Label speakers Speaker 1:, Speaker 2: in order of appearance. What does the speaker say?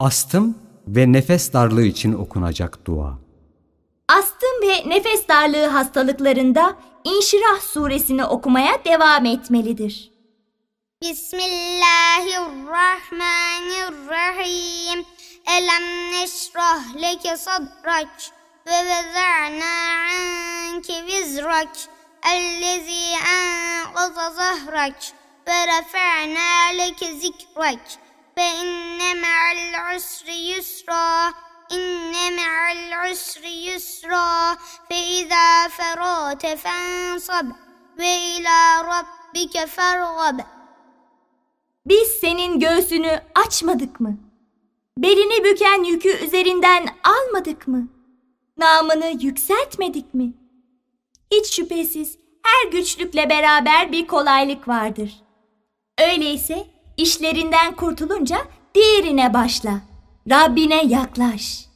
Speaker 1: Astım ve nefes darlığı için okunacak dua. Astım ve nefes darlığı hastalıklarında İnşirah suresini okumaya devam etmelidir.
Speaker 2: Bismillahirrahmanirrahim. Elem neşrah leke sadrak ve veza'na anke vizrak. Ellezi enqaza zahrak ve refa'na leke zikrak. فإن مع العسر يسرا إن مع العسر يسرا فإذا فرغت فانصب وإلى ربك فارغب Biz senin göğsünü açmadık mı?
Speaker 1: Belini büken yükü üzerinden almadık mı? Namını yükseltmedik mi? Hiç şüphesiz her güçlükle beraber bir kolaylık vardır. Öyleyse İşlerinden kurtulunca diğerine başla. Rabbine yaklaş.''